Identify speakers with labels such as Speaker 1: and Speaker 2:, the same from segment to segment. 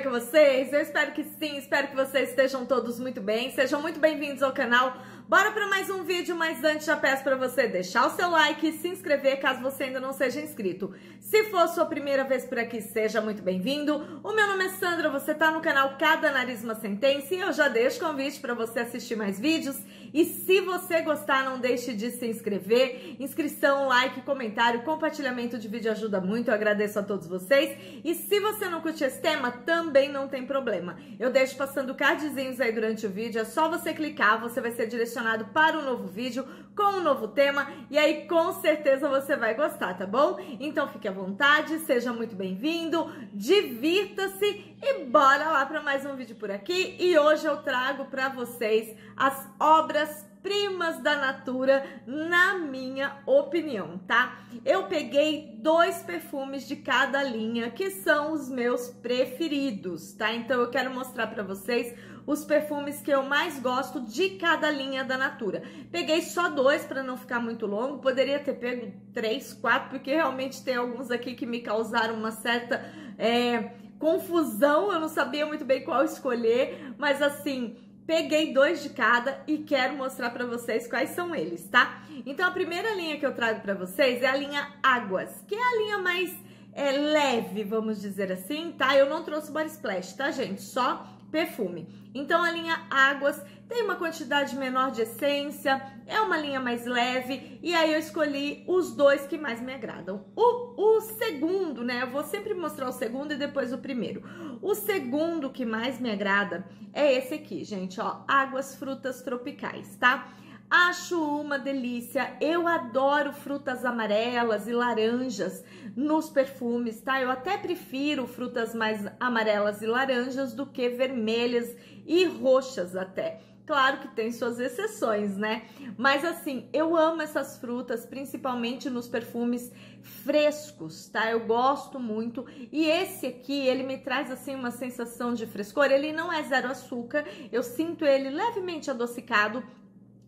Speaker 1: bem com vocês? Eu espero que sim, espero que vocês estejam todos muito bem. Sejam muito bem-vindos ao canal. Bora para mais um vídeo, mas antes já peço para você deixar o seu like e se inscrever caso você ainda não seja inscrito. Se for sua primeira vez por aqui, seja muito bem-vindo. O meu nome é Sandra, você está no canal Cada Nariz Uma Sentença e eu já deixo convite para você assistir mais vídeos e se você gostar, não deixe de se inscrever. Inscrição, like, comentário, compartilhamento de vídeo ajuda muito. Eu agradeço a todos vocês. E se você não curte esse tema, também não tem problema. Eu deixo passando cardzinhos aí durante o vídeo. É só você clicar, você vai ser direcionado para um novo vídeo com um novo tema. E aí, com certeza, você vai gostar, tá bom? Então, fique à vontade, seja muito bem-vindo, divirta-se e bora lá para mais um vídeo por aqui. E hoje eu trago para vocês as obras obras-primas da Natura, na minha opinião, tá? Eu peguei dois perfumes de cada linha, que são os meus preferidos, tá? Então eu quero mostrar para vocês os perfumes que eu mais gosto de cada linha da Natura. Peguei só dois para não ficar muito longo, poderia ter pego três, quatro, porque realmente tem alguns aqui que me causaram uma certa é, confusão, eu não sabia muito bem qual escolher, mas assim peguei dois de cada e quero mostrar para vocês quais são eles, tá? Então a primeira linha que eu trago para vocês é a linha Águas, que é a linha mais é, leve, vamos dizer assim, tá? Eu não trouxe body splash, tá, gente? Só perfume. Então a linha Águas tem uma quantidade menor de essência, é uma linha mais leve, e aí eu escolhi os dois que mais me agradam. O, o segundo, né? Eu vou sempre mostrar o segundo e depois o primeiro. O segundo que mais me agrada é esse aqui, gente, ó, águas frutas tropicais, tá? Acho uma delícia. Eu adoro frutas amarelas e laranjas nos perfumes, tá? Eu até prefiro frutas mais amarelas e laranjas do que vermelhas e roxas até. Claro que tem suas exceções, né? Mas assim, eu amo essas frutas, principalmente nos perfumes frescos, tá? Eu gosto muito. E esse aqui, ele me traz assim uma sensação de frescor. Ele não é zero açúcar, eu sinto ele levemente adocicado,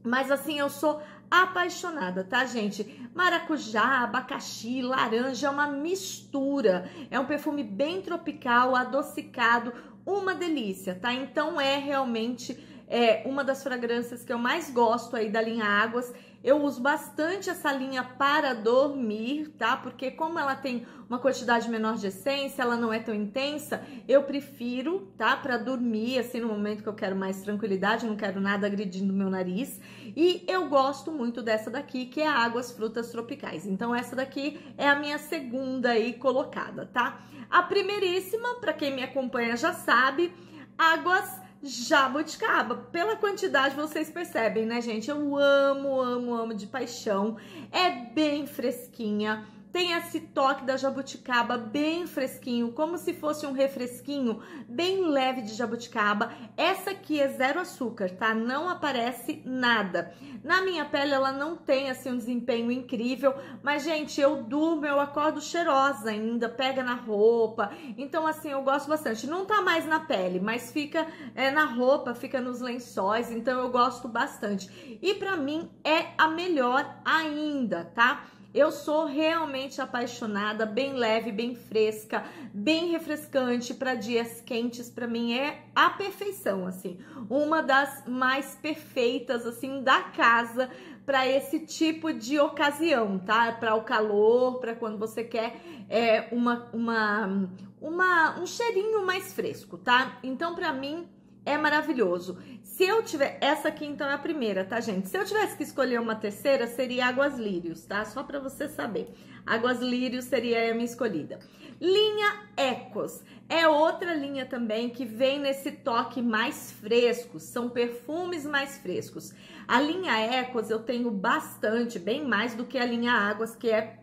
Speaker 1: mas assim, eu sou apaixonada, tá, gente? Maracujá, abacaxi, laranja, é uma mistura. É um perfume bem tropical, adocicado, uma delícia, tá? Então é realmente é uma das fragrâncias que eu mais gosto aí da linha Águas. Eu uso bastante essa linha para dormir, tá? Porque como ela tem uma quantidade menor de essência, ela não é tão intensa, eu prefiro, tá? Para dormir, assim, no momento que eu quero mais tranquilidade, não quero nada agredindo meu nariz. E eu gosto muito dessa daqui, que é a Águas Frutas Tropicais. Então essa daqui é a minha segunda aí colocada, tá? A primeiríssima, para quem me acompanha já sabe, Águas jabuticaba. Pela quantidade, vocês percebem, né, gente? Eu amo, amo, amo de paixão. É bem fresquinha tem esse toque da jabuticaba bem fresquinho, como se fosse um refresquinho bem leve de jabuticaba. Essa aqui é zero açúcar, tá? Não aparece nada. Na minha pele ela não tem assim um desempenho incrível, mas gente, eu durmo, eu acordo cheirosa ainda, pega na roupa. Então assim, eu gosto bastante. Não tá mais na pele, mas fica é, na roupa, fica nos lençóis, então eu gosto bastante. E para mim é a melhor ainda, tá? Eu sou realmente apaixonada, bem leve, bem fresca, bem refrescante para dias quentes. Para mim é a perfeição, assim, uma das mais perfeitas assim da casa para esse tipo de ocasião, tá? Para o calor, para quando você quer é, uma, uma, uma um cheirinho mais fresco, tá? Então, para mim é maravilhoso. Se eu tiver. Essa aqui então é a primeira, tá, gente? Se eu tivesse que escolher uma terceira, seria Águas Lírios, tá? Só para você saber. Águas Lírios seria a minha escolhida. Linha Ecos é outra linha também que vem nesse toque mais fresco, são perfumes mais frescos. A linha Ecos eu tenho bastante, bem mais do que a linha Águas, que é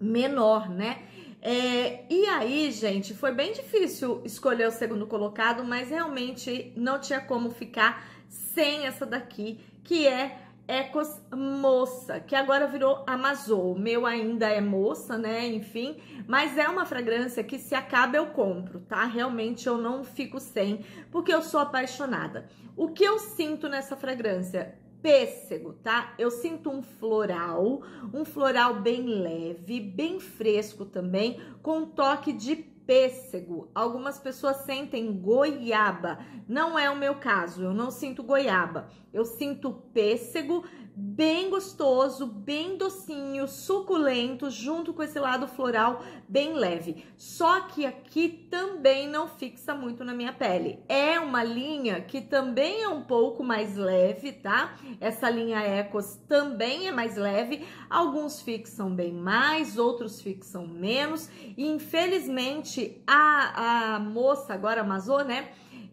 Speaker 1: menor, né? É, e aí, gente, foi bem difícil escolher o segundo colocado, mas realmente não tinha como ficar sem essa daqui, que é Ecos Moça, que agora virou Amazô. O meu ainda é moça, né? Enfim, mas é uma fragrância que se acaba eu compro, tá? Realmente eu não fico sem, porque eu sou apaixonada. O que eu sinto nessa fragrância? pêssego, tá? Eu sinto um floral, um floral bem leve, bem fresco também, com um toque de pêssego. Algumas pessoas sentem goiaba. Não é o meu caso, eu não sinto goiaba. Eu sinto pêssego bem gostoso, bem docinho, suculento, junto com esse lado floral bem leve. Só que aqui também não fixa muito na minha pele. É uma linha que também é um pouco mais leve, tá? Essa linha Ecos também é mais leve. Alguns fixam bem mais, outros fixam menos. E infelizmente a, a moça, agora Amazô, né?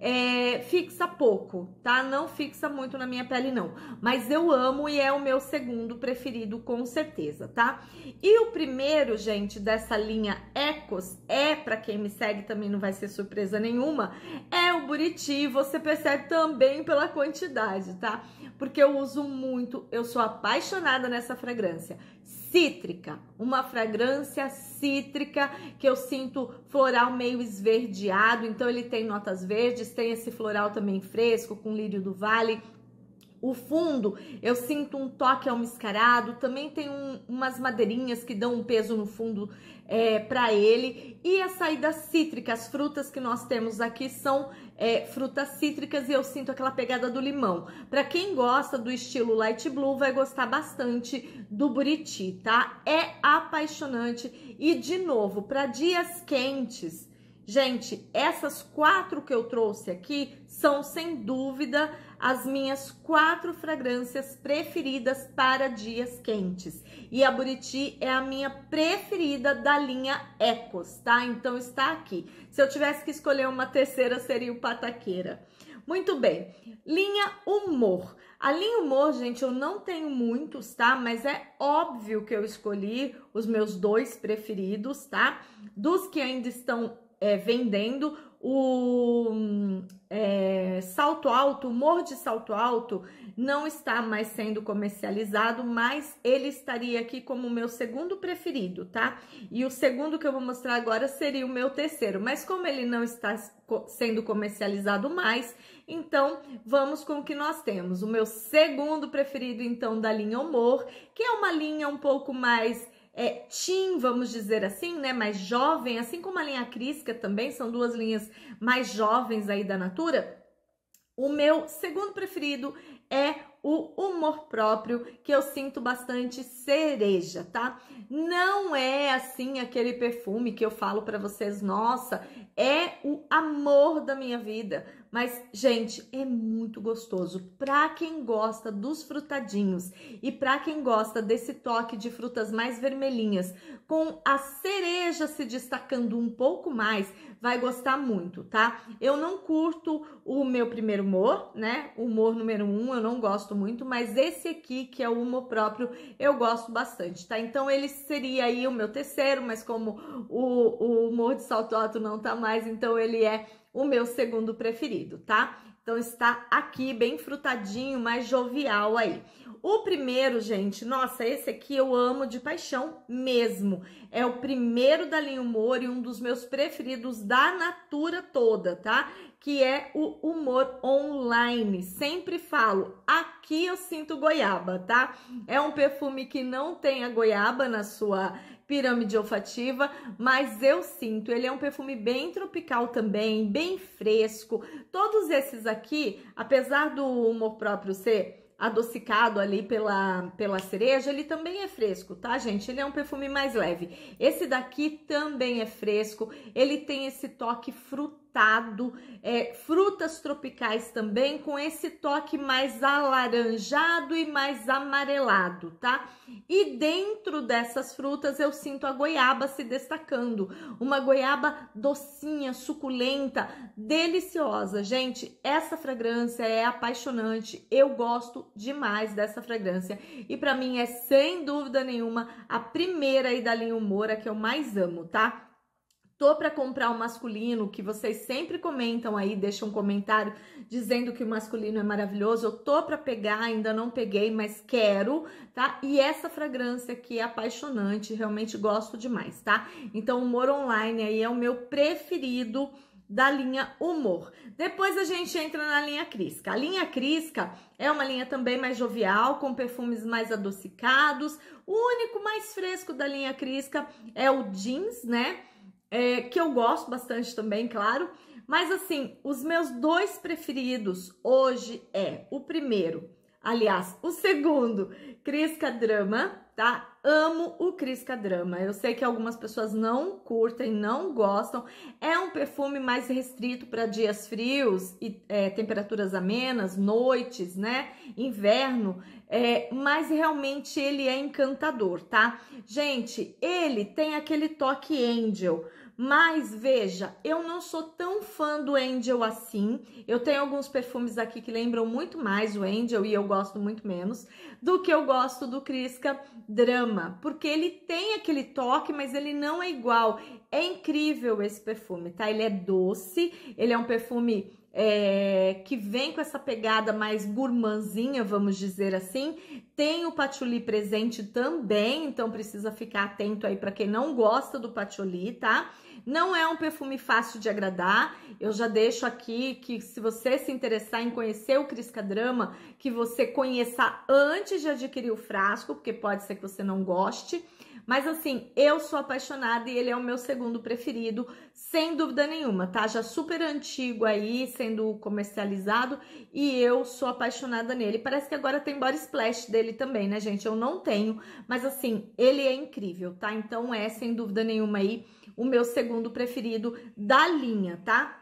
Speaker 1: É, fixa pouco, tá? Não fixa muito na minha pele, não. Mas eu amo e é o meu segundo preferido, com certeza, tá? E o primeiro, gente, dessa linha Ecos, é, para quem me segue também não vai ser surpresa nenhuma, é o Buriti. Você percebe também pela quantidade, tá? porque eu uso muito, eu sou apaixonada nessa fragrância. Cítrica, uma fragrância cítrica que eu sinto floral meio esverdeado, então ele tem notas verdes, tem esse floral também fresco com lírio do vale o fundo, eu sinto um toque almiscarado também tem um, umas madeirinhas que dão um peso no fundo é, para ele. E a saída cítrica as frutas que nós temos aqui são é, frutas cítricas e eu sinto aquela pegada do limão. Para quem gosta do estilo light blue, vai gostar bastante do buriti, tá? É apaixonante e, de novo, para dias quentes... Gente, essas quatro que eu trouxe aqui são sem dúvida as minhas quatro fragrâncias preferidas para dias quentes. E a Buriti é a minha preferida da linha Ecos, tá? Então está aqui. Se eu tivesse que escolher uma terceira, seria o Pataqueira. Muito bem. Linha Humor. A linha humor, gente, eu não tenho muitos, tá? Mas é óbvio que eu escolhi os meus dois preferidos, tá? Dos que ainda estão é, vendendo, o é, salto alto, o morro de salto alto, não está mais sendo comercializado, mas ele estaria aqui como meu segundo preferido, tá? E o segundo que eu vou mostrar agora seria o meu terceiro, mas como ele não está sendo comercializado mais, então vamos com o que nós temos. O meu segundo preferido, então, da linha Humor, que é uma linha um pouco mais é, teen, vamos dizer assim, né, mais jovem, assim como a linha Crisca também, são duas linhas mais jovens aí da Natura. O meu segundo preferido é o humor próprio, que eu sinto bastante cereja, tá? Não é assim aquele perfume que eu falo para vocês, nossa, é o amor da minha vida mas, gente, é muito gostoso. Pra quem gosta dos frutadinhos e pra quem gosta desse toque de frutas mais vermelhinhas, com a cereja se destacando um pouco mais, vai gostar muito, tá? Eu não curto o meu primeiro humor, né? O humor número um eu não gosto muito, mas esse aqui, que é o humor próprio, eu gosto bastante, tá? Então ele seria aí o meu terceiro, mas como o, o humor de salto alto não tá mais, então ele é o meu segundo preferido, tá? Então está aqui bem frutadinho, mais jovial aí. O primeiro, gente, nossa, esse aqui eu amo de paixão mesmo. É o primeiro da linha humor e um dos meus preferidos da natura toda, tá? Que é o humor online. Sempre falo, aqui eu sinto goiaba, tá? É um perfume que não tem a goiaba na sua pirâmide olfativa, mas eu sinto, ele é um perfume bem tropical também, bem fresco. Todos esses aqui, apesar do humor próprio ser adocicado ali pela, pela cereja, ele também é fresco, tá, gente? Ele é um perfume mais leve. Esse daqui também é fresco, ele tem esse toque frutal frutado, é, frutas tropicais também, com esse toque mais alaranjado e mais amarelado, tá? E dentro dessas frutas eu sinto a goiaba se destacando, uma goiaba docinha, suculenta, deliciosa. Gente, essa fragrância é apaixonante, eu gosto demais dessa fragrância e para mim é sem dúvida nenhuma a primeira aí da linha Humora que eu mais amo, tá? tô para comprar o um masculino, que vocês sempre comentam aí, deixam um comentário dizendo que o masculino é maravilhoso, eu tô para pegar, ainda não peguei, mas quero, tá? E essa fragrância aqui é apaixonante, realmente gosto demais, tá? Então, o Humor Online aí é o meu preferido da linha Humor. Depois a gente entra na linha Crisca. A linha Crisca é uma linha também mais jovial, com perfumes mais adocicados. O único mais fresco da linha Crisca é o jeans, né? é, que eu gosto bastante também, claro. Mas assim, os meus dois preferidos hoje é o primeiro, aliás, o segundo, Crisca Drama, tá? Amo o Crisca Drama. Eu sei que algumas pessoas não curtem, não gostam. É um perfume mais restrito para dias frios e é, temperaturas amenas, noites, né? Inverno. É, mas realmente ele é encantador, tá? Gente, ele tem aquele toque angel mas veja, eu não sou tão fã do Angel assim. Eu tenho alguns perfumes aqui que lembram muito mais o Angel e eu gosto muito menos do que eu gosto do Crisca Drama, porque ele tem aquele toque, mas ele não é igual. É incrível esse perfume, tá? Ele é doce, ele é um perfume é, que vem com essa pegada mais gourmandzinha, vamos dizer assim. Tem o patchouli presente também, então precisa ficar atento aí para quem não gosta do patchouli, tá? Não é um perfume fácil de agradar. Eu já deixo aqui que se você se interessar em conhecer o Criscadrama, que você conheça antes de adquirir o frasco, porque pode ser que você não goste. Mas assim, eu sou apaixonada e ele é o meu segundo preferido, sem dúvida nenhuma, tá? Já super antigo aí, sendo comercializado, e eu sou apaixonada nele. Parece que agora tem body splash dele também, né, gente? Eu não tenho, mas assim, ele é incrível, tá? Então é, sem dúvida nenhuma aí, o meu segundo preferido da linha, tá?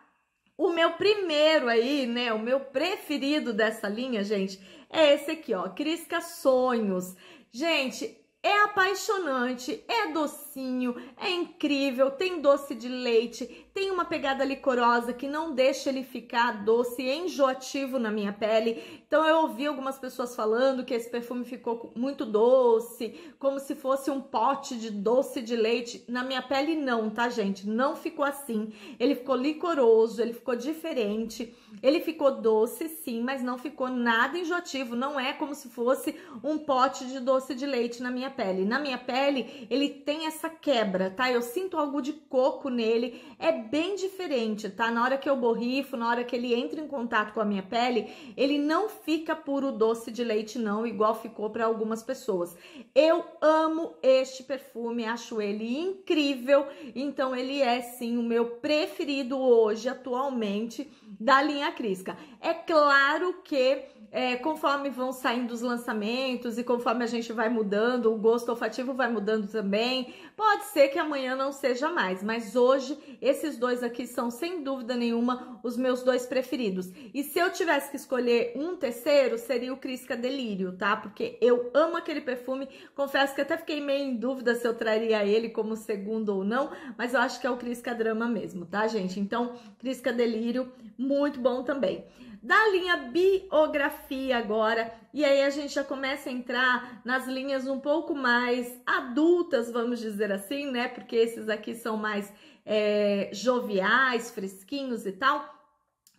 Speaker 1: O meu primeiro aí, né? O meu preferido dessa linha, gente, é esse aqui, ó. Crisca Sonhos. Gente, é apaixonante, é doce docinho, é incrível, tem doce de leite, tem uma pegada licorosa que não deixa ele ficar doce, e enjoativo na minha pele. Então eu ouvi algumas pessoas falando que esse perfume ficou muito doce, como se fosse um pote de doce de leite. Na minha pele não, tá gente? Não ficou assim. Ele ficou licoroso, ele ficou diferente. Ele ficou doce sim, mas não ficou nada enjoativo, não é como se fosse um pote de doce de leite na minha pele. Na minha pele, ele tem essa essa quebra, tá? Eu sinto algo de coco nele, é bem diferente, tá? Na hora que eu borrifo, na hora que ele entra em contato com a minha pele, ele não fica puro doce de leite não, igual ficou para algumas pessoas. Eu amo este perfume, acho ele incrível, então ele é sim o meu preferido hoje atualmente da linha Crisca. É claro que é, conforme vão saindo os lançamentos e conforme a gente vai mudando, o gosto olfativo vai mudando também, Pode ser que amanhã não seja mais, mas hoje esses dois aqui são sem dúvida nenhuma os meus dois preferidos. E se eu tivesse que escolher um terceiro, seria o Crisca Delírio, tá? Porque eu amo aquele perfume. Confesso que até fiquei meio em dúvida se eu traria ele como segundo ou não, mas eu acho que é o Crisca Drama mesmo, tá, gente? Então, Crisca Delírio, muito bom também da linha biografia agora. E aí a gente já começa a entrar nas linhas um pouco mais adultas, vamos dizer assim, né? Porque esses aqui são mais é, joviais, fresquinhos e tal.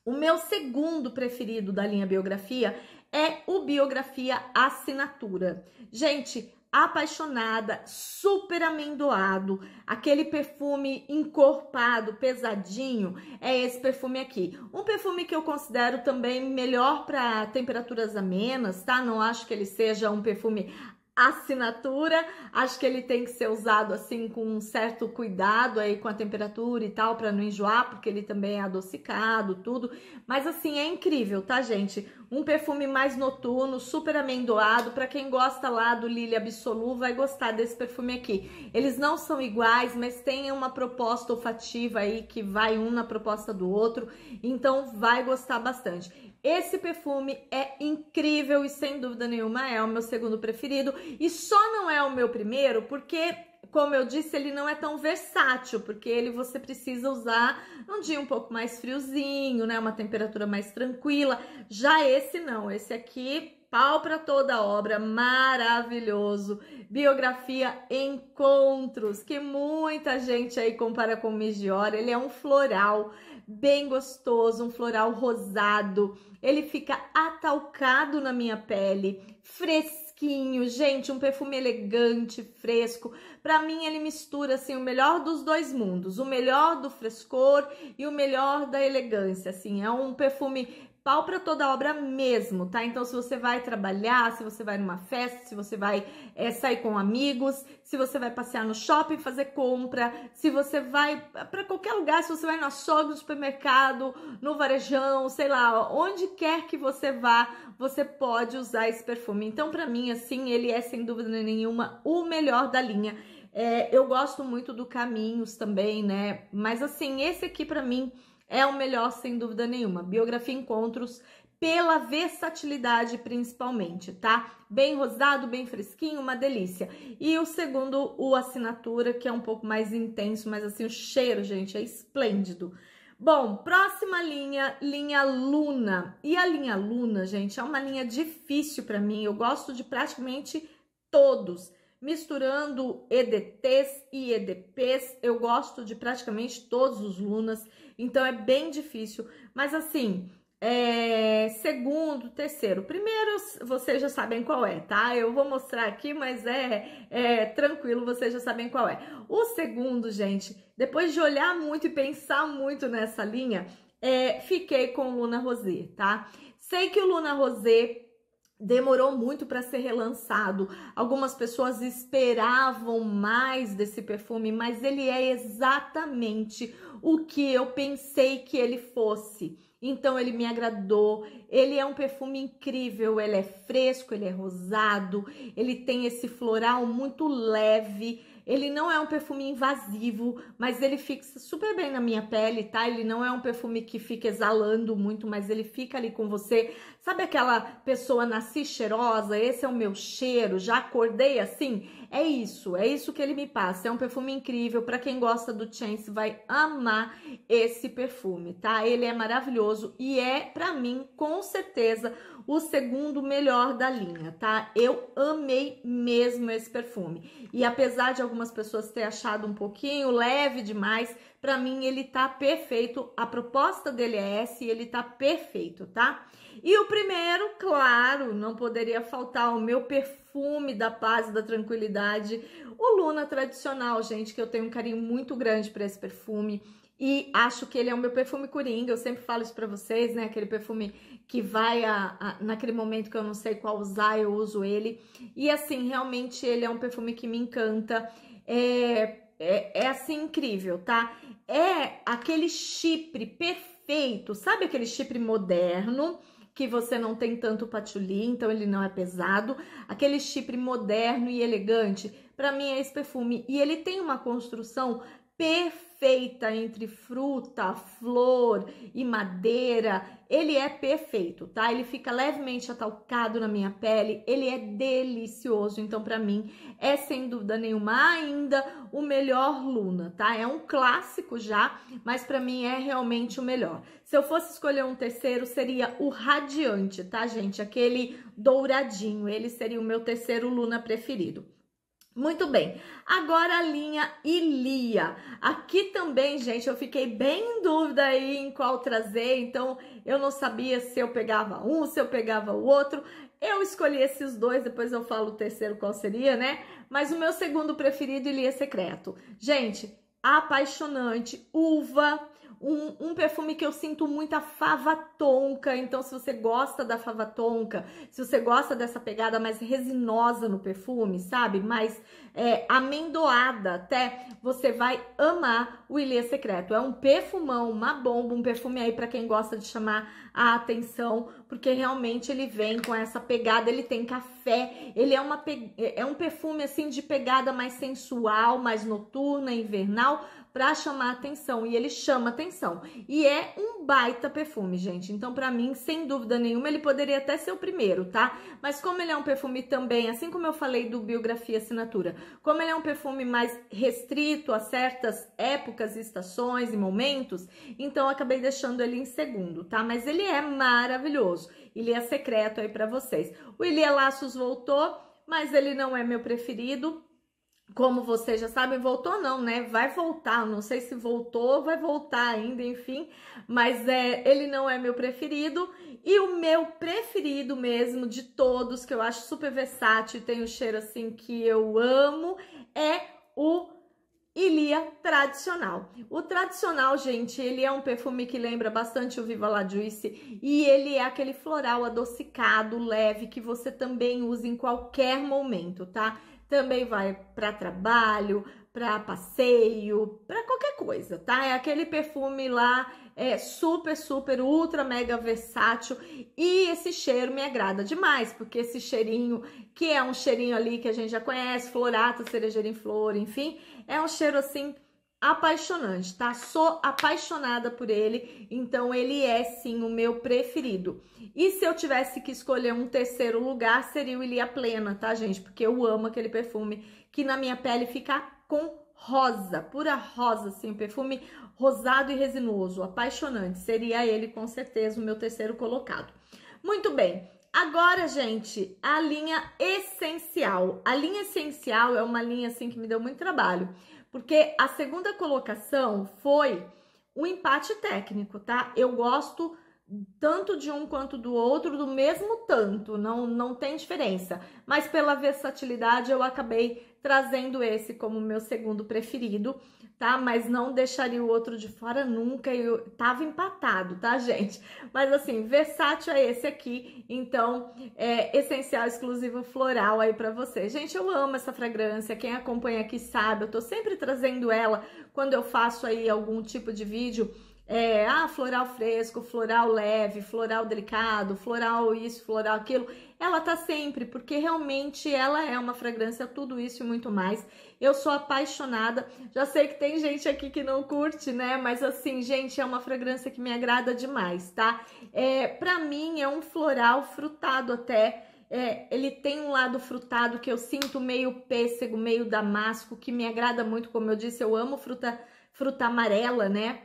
Speaker 1: O meu segundo preferido da linha biografia é o biografia assinatura. Gente, apaixonada, super amendoado, aquele perfume encorpado, pesadinho, é esse perfume aqui. Um perfume que eu considero também melhor para temperaturas amenas, tá? Não acho que ele seja um perfume assinatura. Acho que ele tem que ser usado assim com um certo cuidado aí com a temperatura e tal para não enjoar, porque ele também é adocicado, tudo. Mas assim é incrível, tá, gente? Um perfume mais noturno, super amendoado, para quem gosta lá do Lily Absolu, vai gostar desse perfume aqui. Eles não são iguais, mas tem uma proposta olfativa aí que vai um na proposta do outro, então vai gostar bastante. Esse perfume é incrível e sem dúvida nenhuma é o meu segundo preferido e só não é o meu primeiro porque como eu disse, ele não é tão versátil, porque ele você precisa usar um dia um pouco mais friozinho, né? Uma temperatura mais tranquila. Já esse não, esse aqui pau para toda obra, maravilhoso. Biografia Encontros, que muita gente aí compara com o Migiora, ele é um floral bem gostoso, um floral rosado. Ele fica atalcado na minha pele, fresquinho, gente, um perfume elegante, fresco. Para mim ele mistura assim o melhor dos dois mundos, o melhor do frescor e o melhor da elegância, assim. É um perfume pau para toda obra mesmo, tá? Então, se você vai trabalhar, se você vai numa festa, se você vai é, sair com amigos, se você vai passear no shopping fazer compra, se você vai para qualquer lugar, se você vai na sogra no supermercado, no varejão, sei lá, onde quer que você vá, você pode usar esse perfume. Então, para mim, assim, ele é sem dúvida nenhuma o melhor da linha. É, eu gosto muito do Caminhos também, né? Mas assim, esse aqui para mim é o melhor, sem dúvida nenhuma. Biografia Encontros, pela versatilidade principalmente, tá? Bem rosado, bem fresquinho, uma delícia. E o segundo, o assinatura, que é um pouco mais intenso, mas assim, o cheiro, gente, é esplêndido. Bom, próxima linha, linha Luna. E a linha Luna, gente, é uma linha difícil para mim. Eu gosto de praticamente todos misturando EDTs e EDPs. Eu gosto de praticamente todos os Lunas, então é bem difícil. Mas assim, é, segundo, terceiro, primeiro, vocês já sabem qual é, tá? Eu vou mostrar aqui, mas é, é, tranquilo, vocês já sabem qual é. O segundo, gente, depois de olhar muito e pensar muito nessa linha, é, fiquei com o Luna Rosé, tá? Sei que o Luna Rosé demorou muito para ser relançado. Algumas pessoas esperavam mais desse perfume, mas ele é exatamente o que eu pensei que ele fosse. Então ele me agradou. Ele é um perfume incrível, ele é fresco, ele é rosado, ele tem esse floral muito leve ele não é um perfume invasivo, mas ele fixa super bem na minha pele, tá? Ele não é um perfume que fica exalando muito, mas ele fica ali com você. Sabe aquela pessoa nasci cheirosa? Esse é o meu cheiro, já acordei assim? É isso, é isso que ele me passa. É um perfume incrível. Para quem gosta do Chance, vai amar esse perfume, tá? Ele é maravilhoso e é, para mim, com certeza, o segundo melhor da linha, tá? Eu amei mesmo esse perfume. E apesar de algumas pessoas ter achado um pouquinho leve demais, para mim ele tá perfeito. A proposta dele é essa e ele tá perfeito, tá? E o primeiro, claro, não poderia faltar o meu perfume da paz e da tranquilidade, o Luna tradicional, gente, que eu tenho um carinho muito grande para esse perfume. E acho que ele é o meu perfume coringa, eu sempre falo isso para vocês, né? Aquele perfume que vai a, a, naquele momento que eu não sei qual usar, eu uso ele. E assim, realmente ele é um perfume que me encanta. É, é, é, assim incrível, tá? É aquele chipre perfeito, sabe aquele chipre moderno que você não tem tanto patchouli, então ele não é pesado. Aquele chipre moderno e elegante, para mim é esse perfume. E ele tem uma construção perfeita perfeita entre fruta, flor e madeira. Ele é perfeito, tá? Ele fica levemente atalcado na minha pele, ele é delicioso. Então, para mim, é sem dúvida nenhuma ainda o melhor Luna, tá? É um clássico já, mas para mim é realmente o melhor. Se eu fosse escolher um terceiro, seria o Radiante, tá, gente? Aquele douradinho, ele seria o meu terceiro Luna preferido. Muito bem, agora a linha Ilia. Aqui também, gente, eu fiquei bem em dúvida aí em qual trazer, então eu não sabia se eu pegava um, se eu pegava o outro. Eu escolhi esses dois, depois eu falo o terceiro qual seria, né? Mas o meu segundo preferido, Ilia Secreto. Gente, apaixonante, uva, um, um, perfume que eu sinto muita fava tonka. Então, se você gosta da fava tonka, se você gosta dessa pegada mais resinosa no perfume, sabe? Mais é, amendoada até, você vai amar o Ilê Secreto. É um perfumão, uma bomba, um perfume aí para quem gosta de chamar a atenção, porque realmente ele vem com essa pegada, ele tem café, ele é, uma, é um perfume assim de pegada mais sensual, mais noturna, invernal, para chamar atenção e ele chama atenção. E é um baita perfume, gente. Então, para mim, sem dúvida nenhuma, ele poderia até ser o primeiro, tá? Mas como ele é um perfume também, assim como eu falei do Biografia Assinatura, como ele é um perfume mais restrito a certas épocas, estações e momentos, então acabei deixando ele em segundo, tá? Mas ele é maravilhoso. Ele é secreto aí para vocês. O Ilia Laços voltou, mas ele não é meu preferido como vocês já sabem, voltou não, né? Vai voltar, não sei se voltou, vai voltar ainda, enfim, mas é, ele não é meu preferido. E o meu preferido mesmo de todos, que eu acho super versátil, tem um cheiro assim que eu amo, é o Ilia tradicional. O tradicional, gente, ele é um perfume que lembra bastante o Viva La Juice e ele é aquele floral adocicado, leve, que você também usa em qualquer momento, tá? também vai para trabalho, para passeio, para qualquer coisa, tá? É aquele perfume lá, é super, super, ultra, mega versátil e esse cheiro me agrada demais, porque esse cheirinho, que é um cheirinho ali que a gente já conhece, florata, cerejeira em flor, enfim, é um cheiro assim apaixonante, tá? Sou apaixonada por ele, então ele é sim o meu preferido. E se eu tivesse que escolher um terceiro lugar, seria o Ilia Plena, tá, gente? Porque eu amo aquele perfume que na minha pele fica com rosa, pura rosa, assim, um perfume rosado e resinoso, apaixonante. Seria ele com certeza o meu terceiro colocado. Muito bem. Agora, gente, a linha essencial. A linha essencial é uma linha assim que me deu muito trabalho porque a segunda colocação foi um empate técnico, tá? Eu gosto tanto de um quanto do outro do mesmo tanto, não, não tem diferença. Mas pela versatilidade eu acabei trazendo esse como meu segundo preferido, tá? Mas não deixaria o outro de fora nunca, eu tava empatado, tá, gente? Mas assim, versátil é esse aqui, então é essencial exclusivo floral aí para você. Gente, eu amo essa fragrância, quem acompanha aqui sabe, eu tô sempre trazendo ela quando eu faço aí algum tipo de vídeo é, ah, floral fresco, floral leve, floral delicado, floral isso, floral aquilo. Ela tá sempre, porque realmente ela é uma fragrância, tudo isso e muito mais. Eu sou apaixonada. Já sei que tem gente aqui que não curte, né? Mas assim, gente, é uma fragrância que me agrada demais, tá? É, pra mim é um floral frutado até. É, ele tem um lado frutado que eu sinto meio pêssego, meio damasco, que me agrada muito, como eu disse, eu amo fruta, fruta amarela, né?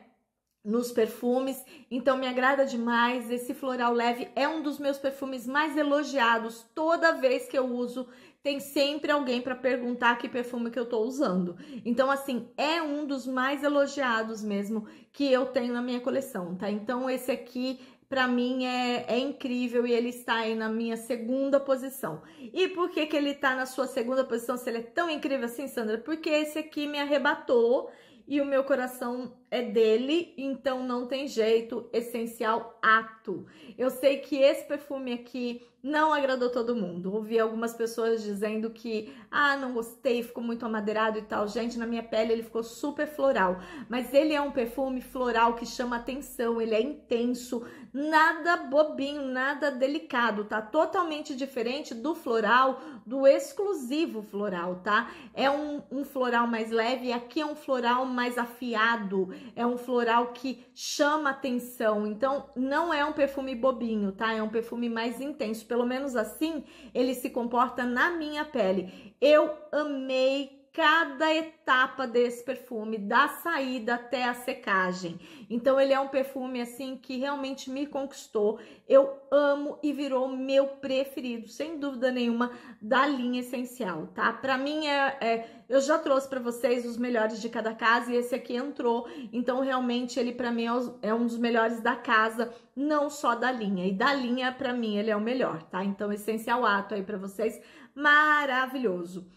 Speaker 1: nos perfumes. Então me agrada demais. Esse floral leve é um dos meus perfumes mais elogiados. Toda vez que eu uso, tem sempre alguém para perguntar que perfume que eu tô usando. Então assim, é um dos mais elogiados mesmo que eu tenho na minha coleção, tá? Então esse aqui para mim é, é, incrível e ele está aí na minha segunda posição. E por que que ele tá na sua segunda posição se ele é tão incrível assim, Sandra? Porque esse aqui me arrebatou e o meu coração é dele, então não tem jeito, essencial ato. Eu sei que esse perfume aqui não agradou todo mundo. Ouvi algumas pessoas dizendo que, ah, não gostei, ficou muito amadeirado e tal. Gente, na minha pele ele ficou super floral, mas ele é um perfume floral que chama atenção, ele é intenso, nada bobinho, nada delicado, tá? Totalmente diferente do floral, do exclusivo floral, tá? É um, um floral mais leve e aqui é um floral mais afiado, é um floral que chama atenção. Então, não é um perfume bobinho, tá? É um perfume mais intenso. Pelo menos assim, ele se comporta na minha pele. Eu amei cada etapa desse perfume, da saída até a secagem. Então ele é um perfume assim que realmente me conquistou. Eu amo e virou meu preferido, sem dúvida nenhuma, da linha essencial, tá? Para mim é, é, eu já trouxe para vocês os melhores de cada casa e esse aqui entrou. Então realmente ele para mim é, é um dos melhores da casa, não só da linha. E da linha para mim ele é o melhor, tá? Então essencial ato aí para vocês, maravilhoso.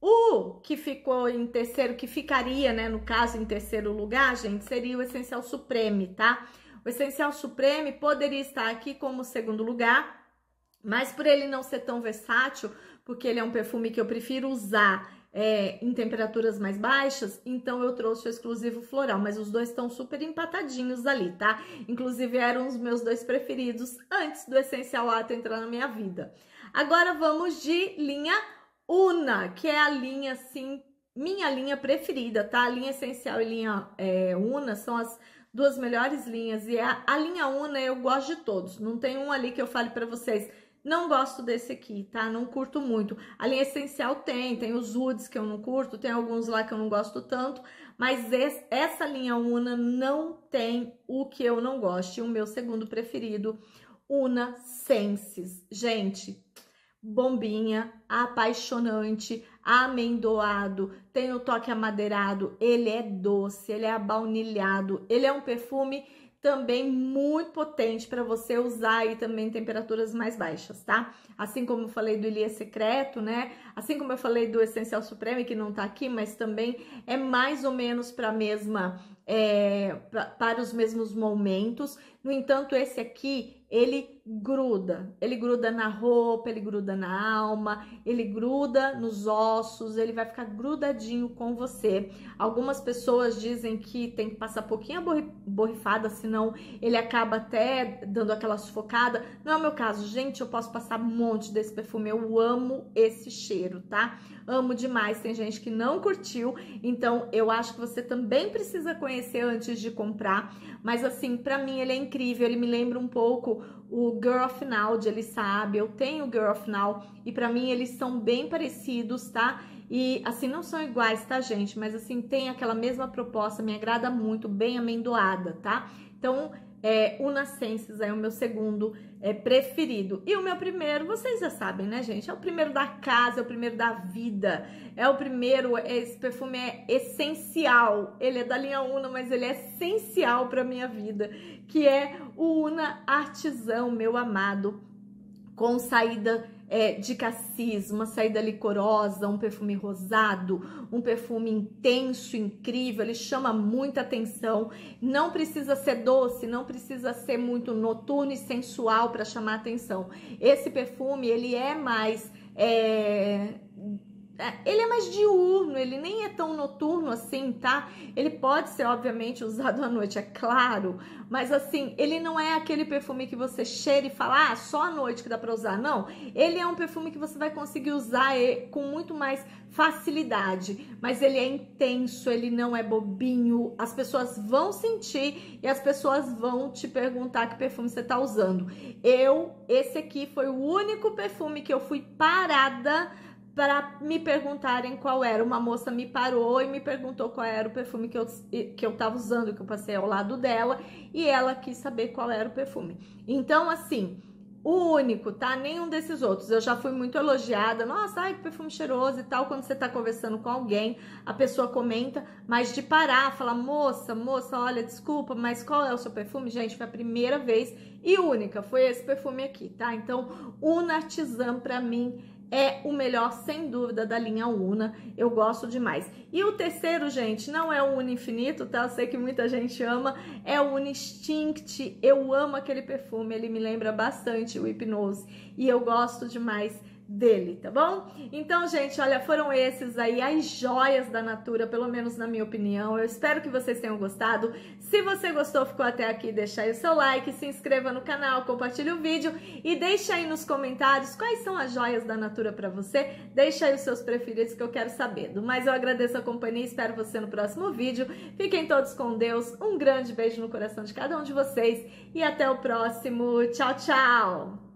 Speaker 1: O que ficou em terceiro, que ficaria, né, no caso, em terceiro lugar, gente, seria o essencial supreme, tá? O essencial supreme poderia estar aqui como segundo lugar, mas por ele não ser tão versátil, porque ele é um perfume que eu prefiro usar é, em temperaturas mais baixas, então eu trouxe o exclusivo floral, mas os dois estão super empatadinhos ali, tá? Inclusive eram os meus dois preferidos antes do essencial ato entrar na minha vida. Agora vamos de linha Una, que é a linha, assim, minha linha preferida, tá? A linha essencial e linha é, Una são as duas melhores linhas. E a, a linha Una eu gosto de todos. Não tem um ali que eu fale para vocês. Não gosto desse aqui, tá? Não curto muito. A linha essencial tem, tem os woods que eu não curto, tem alguns lá que eu não gosto tanto, mas esse, essa linha Una não tem o que eu não gosto. E o meu segundo preferido, Una Senses. Gente, bombinha, apaixonante, amendoado, tem o toque amadeirado, ele é doce, ele é abaunilhado, ele é um perfume também muito potente para você usar e também em temperaturas mais baixas, tá? Assim como eu falei do Ilia Secreto, né? Assim como eu falei do Essencial Supremo, que não tá aqui, mas também é mais ou menos para mesma, é, pra, para os mesmos momentos. No entanto, esse aqui, ele gruda. Ele gruda na roupa, ele gruda na alma, ele gruda nos ossos, ele vai ficar grudadinho com você. Algumas pessoas dizem que tem que passar pouquinho borrifada, senão ele acaba até dando aquela sufocada. Não é o meu caso, gente, eu posso passar um monte desse perfume, eu amo esse cheiro, tá? Amo demais, tem gente que não curtiu, então eu acho que você também precisa conhecer antes de comprar, mas assim, para mim ele é incrível, ele me lembra um pouco o Girl of Now, ele sabe, eu tenho o Girl of Now, e para mim eles são bem parecidos, tá? E assim, não são iguais, tá, gente? Mas assim, tem aquela mesma proposta, me agrada muito, bem amendoada, tá? Então, é, o Nascenses é o meu segundo é, preferido. E o meu primeiro, vocês já sabem, né, gente? É o primeiro da casa, é o primeiro da vida. É o primeiro, é, esse perfume é essencial. Ele é da linha Una, mas ele é essencial para minha vida, que é o Una Artisão, meu amado, com saída é, de cassis, uma saída licorosa, um perfume rosado, um perfume intenso, incrível, ele chama muita atenção. Não precisa ser doce, não precisa ser muito noturno e sensual para chamar atenção. Esse perfume, ele é mais é, é, ele é mais diurno, ele nem é tão noturno assim, tá? Ele pode ser, obviamente, usado à noite, é claro, mas assim, ele não é aquele perfume que você cheira e fala, ah, só à noite que dá pra usar. Não, ele é um perfume que você vai conseguir usar eh, com muito mais facilidade, mas ele é intenso, ele não é bobinho, as pessoas vão sentir e as pessoas vão te perguntar que perfume você tá usando. Eu, esse aqui foi o único perfume que eu fui parada para me perguntarem qual era. Uma moça me parou e me perguntou qual era o perfume que eu, que eu tava usando, que eu passei ao lado dela, e ela quis saber qual era o perfume. Então, assim, o único, tá? Nenhum desses outros. Eu já fui muito elogiada. Nossa, ai, que perfume cheiroso e tal. Quando você tá conversando com alguém, a pessoa comenta, mas de parar, falar, moça, moça, olha, desculpa, mas qual é o seu perfume? Gente, foi a primeira vez e única. Foi esse perfume aqui, tá? Então, o Nartizan, pra mim, é o melhor, sem dúvida, da linha Una. Eu gosto demais. E o terceiro, gente, não é o Una Infinito, tá? Eu sei que muita gente ama. É o Una Instinct. Eu amo aquele perfume. Ele me lembra bastante o Hipnose. E eu gosto demais dele, tá bom? Então, gente, olha, foram esses aí as joias da Natura, pelo menos na minha opinião. Eu espero que vocês tenham gostado. Se você gostou, ficou até aqui, deixa aí o seu like, se inscreva no canal, compartilhe o vídeo e deixa aí nos comentários quais são as joias da Natura para você. Deixa aí os seus preferidos que eu quero saber. Mas eu agradeço a companhia, espero você no próximo vídeo. Fiquem todos com Deus. Um grande beijo no coração de cada um de vocês e até o próximo. Tchau, tchau.